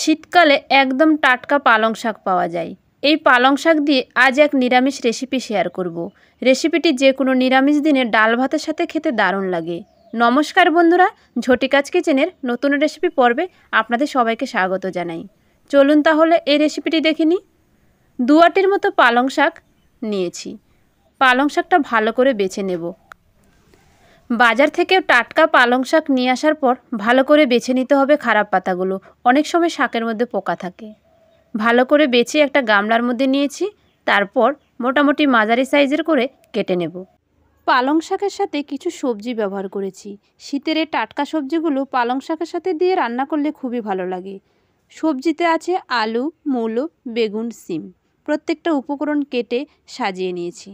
শীতকালে একদম টাটকা পালং শাক পাওয়া যায় এই পালং শাক দিয়ে আজ এক নিরামিষ রেসিপি শেয়ার করব। রেসিপিটি যে কোনো নিরামিষ দিনে ডাল ভাতের সাথে খেতে দারুণ লাগে নমস্কার বন্ধুরা ঝটিকাজ কিচেনের নতুন রেসিপি পর্বে আপনাদের সবাইকে স্বাগত জানাই চলুন তাহলে এই রেসিপিটি দেখে নিই দুয়াটির মতো পালং শাক নিয়েছি পালং শাকটা ভালো করে বেছে নেব বাজার থেকে টাটকা পালং শাক নিয়ে আসার পর ভালো করে বেছে নিতে হবে খারাপ পাতাগুলো অনেক সময় শাকের মধ্যে পোকা থাকে ভালো করে বেছে একটা গামলার মধ্যে নিয়েছি তারপর মোটামুটি মাঝারি সাইজের করে কেটে নেব পালং শাকের সাথে কিছু সবজি ব্যবহার করেছি শীতের এই টাটকা সবজিগুলো পালং শাকের সাথে দিয়ে রান্না করলে খুবই ভালো লাগে সবজিতে আছে আলু মূলো বেগুন সিম প্রত্যেকটা উপকরণ কেটে সাজিয়ে নিয়েছি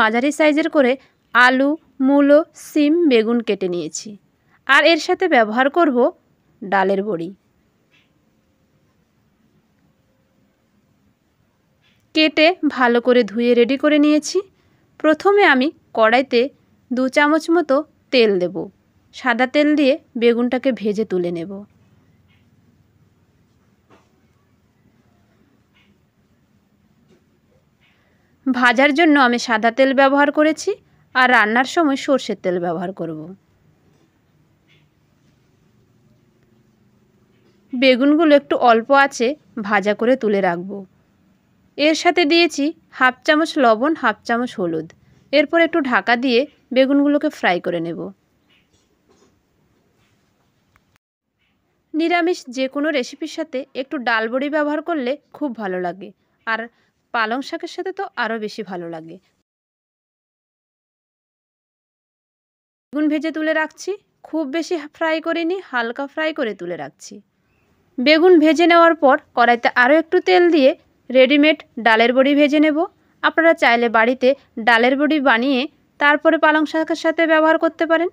মাঝারি সাইজের করে আলু মূলো সিম বেগুন কেটে নিয়েছি আর এর সাথে ব্যবহার করব ডালের বড়ি কেটে ভালো করে ধুয়ে রেডি করে নিয়েছি প্রথমে আমি কড়াইতে দু চামচ মতো তেল দেব সাদা তেল দিয়ে বেগুনটাকে ভেজে তুলে নেব ভাজার জন্য আমি সাদা তেল ব্যবহার করেছি আর রান্নার সময় সর্ষের তেল ব্যবহার করব বেগুনগুলো একটু অল্প আছে ভাজা করে তুলে রাখবো এর সাথে দিয়েছি হাফ চামচ লবণ হাফ চামচ হলুদ এরপর একটু ঢাকা দিয়ে বেগুনগুলোকে ফ্রাই করে নেব নিরামিষ যে কোনো রেসিপির সাথে একটু ডালবড়ি ব্যবহার করলে খুব ভালো লাগে আর পালং শাকের সাথে তো আরও বেশি ভালো লাগে বেগুন ভেজে তুলে রাখছি খুব বেশি ফ্রাই করিনি হালকা ফ্রাই করে তুলে রাখছি বেগুন ভেজে নেওয়ার পর কড়াইতে আরও একটু তেল দিয়ে রেডিমেড ডালের বড়ি ভেজে নেব আপনারা চাইলে বাড়িতে ডালের বড়ি বানিয়ে তারপরে পালং শাকের সাথে ব্যবহার করতে পারেন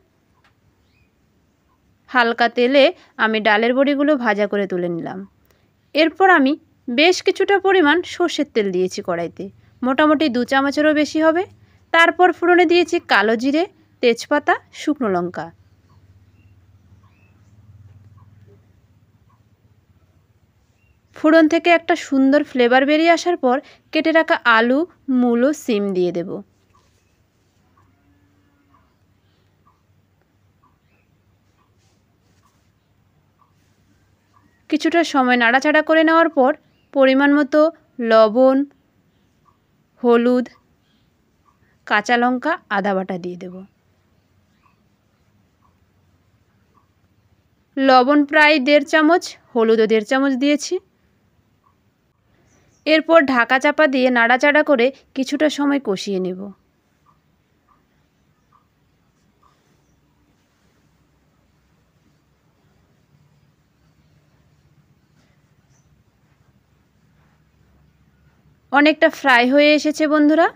হালকা তেলে আমি ডালের বড়িগুলো ভাজা করে তুলে নিলাম এরপর আমি বেশ কিছুটা পরিমাণ সর্ষের তেল দিয়েছি কড়াইতে মোটামুটি দু চামচেরও বেশি হবে তারপর ফোড়নে দিয়েছি কালো জিরে তেজপাতা শুকনো লঙ্কা ফোড়ন থেকে একটা সুন্দর ফ্লেভার বেরিয়ে আসার পর কেটে রাখা আলু মূলো সিম দিয়ে দেব কিছুটা সময় নাড়াচাড়া করে নেওয়ার পর পরিমাণ মতো লবণ হলুদ কাঁচা লঙ্কা আদা বাটা দিয়ে দেব লবণ প্রায় দেড় চামচ হলুদও দেড় চামচ দিয়েছি এরপর ঢাকা চাপা দিয়ে নাড়াচাড়া করে কিছুটা সময় কষিয়ে নেব অনেকটা ফ্রাই হয়ে এসেছে বন্ধুরা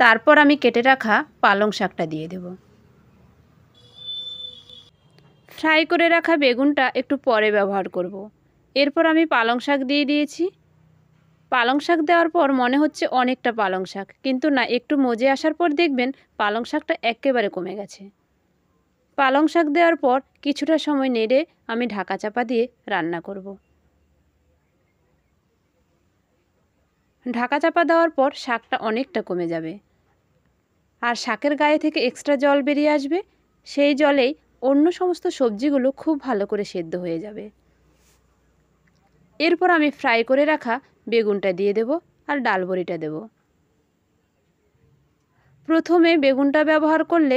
তারপর আমি কেটে রাখা পালং শাকটা দিয়ে দেব ফ্রাই করে রাখা বেগুনটা একটু পরে ব্যবহার করব। এরপর আমি পালং শাক দিয়ে দিয়েছি পালং শাক দেওয়ার পর মনে হচ্ছে অনেকটা পালং শাক কিন্তু না একটু মজে আসার পর দেখবেন পালং শাকটা একেবারে কমে গেছে পালং শাক দেওয়ার পর কিছুটা সময় নেড়ে আমি ঢাকা চাপা দিয়ে রান্না করব। ঢাকা চাপা দেওয়ার পর শাকটা অনেকটা কমে যাবে আর শাকের গায়ে থেকে এক্সট্রা জল বেরিয়ে আসবে সেই জলেই অন্য সমস্ত সবজিগুলো খুব ভালো করে সেদ্ধ হয়ে যাবে এরপর আমি ফ্রাই করে রাখা বেগুনটা দিয়ে দেব আর ডাল বড়িটা দেব প্রথমে বেগুনটা ব্যবহার করলে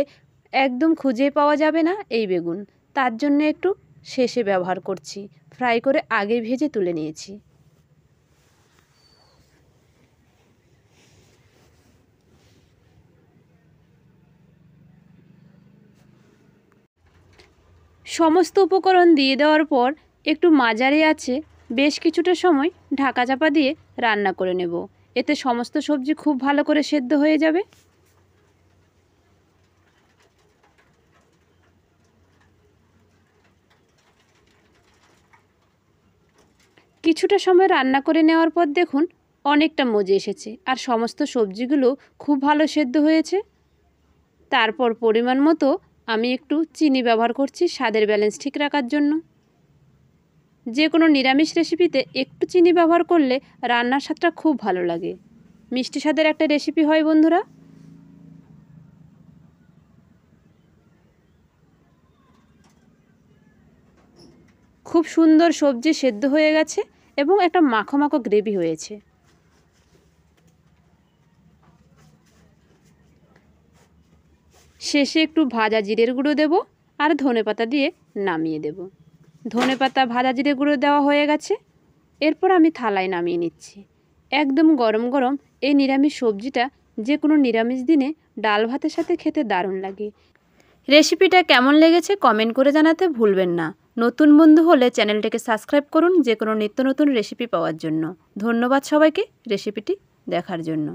একদম খুঁজে পাওয়া যাবে না এই বেগুন তার জন্য একটু শেষে ব্যবহার করছি ফ্রাই করে আগে ভেজে তুলে নিয়েছি সমস্ত উপকরণ দিয়ে দেওয়ার পর একটু মাঝারি আছে বেশ কিছুটা সময় ঢাকা চাপা দিয়ে রান্না করে নেব এতে সমস্ত সবজি খুব ভালো করে সেদ্ধ হয়ে যাবে কিছুটা সময় রান্না করে নেওয়ার পর দেখুন অনেকটা মজে এসেছে আর সমস্ত সবজিগুলো খুব ভালো সেদ্ধ হয়েছে তারপর পরিমাণ মতো আমি একটু চিনি ব্যবহার করছি স্বাদের ব্যালেন্স ঠিক রাখার জন্য যে কোনো নিরামিষ রেসিপিতে একটু চিনি ব্যবহার করলে রান্নার স্বাদটা খুব ভালো লাগে মিষ্টি স্বাদের একটা রেসিপি হয় বন্ধুরা খুব সুন্দর সবজি সেদ্ধ হয়ে গেছে এবং একটা মাখো মাখো গ্রেভি হয়েছে শেষে একটু ভাজা জিরের গুঁড়ো দেব আর ধনে পাতা দিয়ে নামিয়ে দেব ধনে পাতা ভাজা জিরে গুঁড়ো দেওয়া হয়ে গেছে এরপর আমি থালায় নামিয়ে নিচ্ছি একদম গরম গরম এই নিরামিষ সবজিটা যে কোনো নিরামিষ দিনে ডাল ভাতের সাথে খেতে দারুণ লাগে রেসিপিটা কেমন লেগেছে কমেন্ট করে জানাতে ভুলবেন না নতুন বন্ধু হলে চ্যানেলটাকে সাবস্ক্রাইব করুন যে কোনো নিত্য নতুন রেসিপি পাওয়ার জন্য ধন্যবাদ সবাইকে রেসিপিটি দেখার জন্য